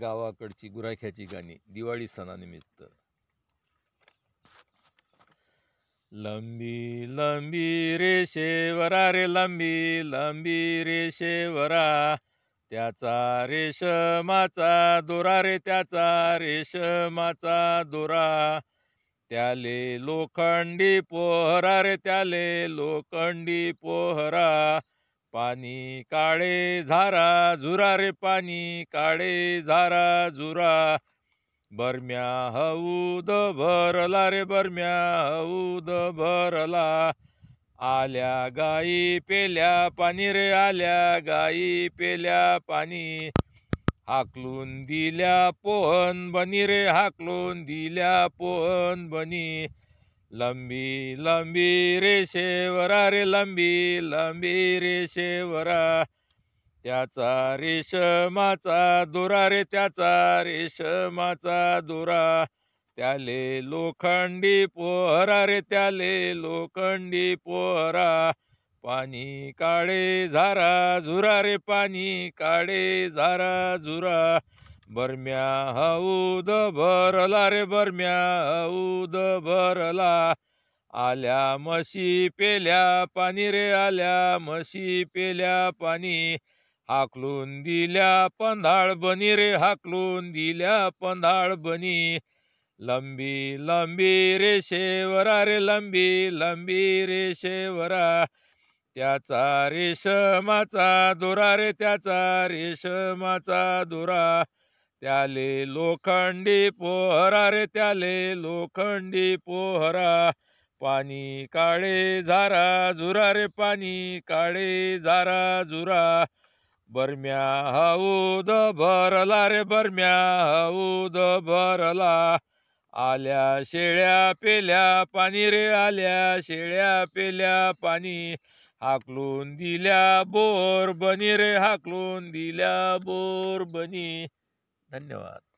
गावाकडची गुराख्याची गाणी दिवाळी सणानिमित्त लंबी लंबी रेषेवरा रे लंबी लंबी रेषेवरा त्याचा रेशमाचा दोरा रे त्याचा रेशमाचा दोरा त्याले लोखंडी पोहरा रे त्याले लोखंडी पोहरा पाणी काळे झारा झुरा रे पाणी काळे झारा झुरा बरम्या हौद भरला रे बरम्या हौद भरला आल्या गाई पेल्या पाणी रे आल्या गाई पेल्या पाणी हाकलून दिल्या पोहन बनी रे हाकलून दिल्या पोहन बनी लंबी लंबी रेषेवरा रे लंबी लंबी रेषेवरा त्याचा रेशमाचा दुरा रे त्याचा रेशमाचा दुरा त्याले लोखंडी पोहरा रे त्याले लोखंडी पोहरा पाणी काळे झारा झुरा रे पाणी काळे झारा झुरा बरम्या हऊद भरला रे बरम्या हऊद भरला आल्या मशी पेल्या पाणी रे आल्या मशी पेल्या पाणी हाकलून दिल्या पंधाळ बनी रे हाकलून दिल्या पंधाळ बनी लंबी लंबी शेवरा रे लंबी लंबी शेवरा त्याचा रेशमाचा दुरा रे त्याचा रेशमाचा दुरा त्याले लोखंडी पोहरा रे त्याले लोखंडी पोहरा पाणी काळे झारा झुरा रे पाणी काळे झारा झुरा बरम्या हाऊद भरला रे बरम्या हौद भरला आल्या शेळ्या पेल्या पाणी रे आल्या शेळ्या पेल्या पाणी हाकलून दिल्या बोर बनी रे हाकलून दिल्या बोर बनी धन्यवाद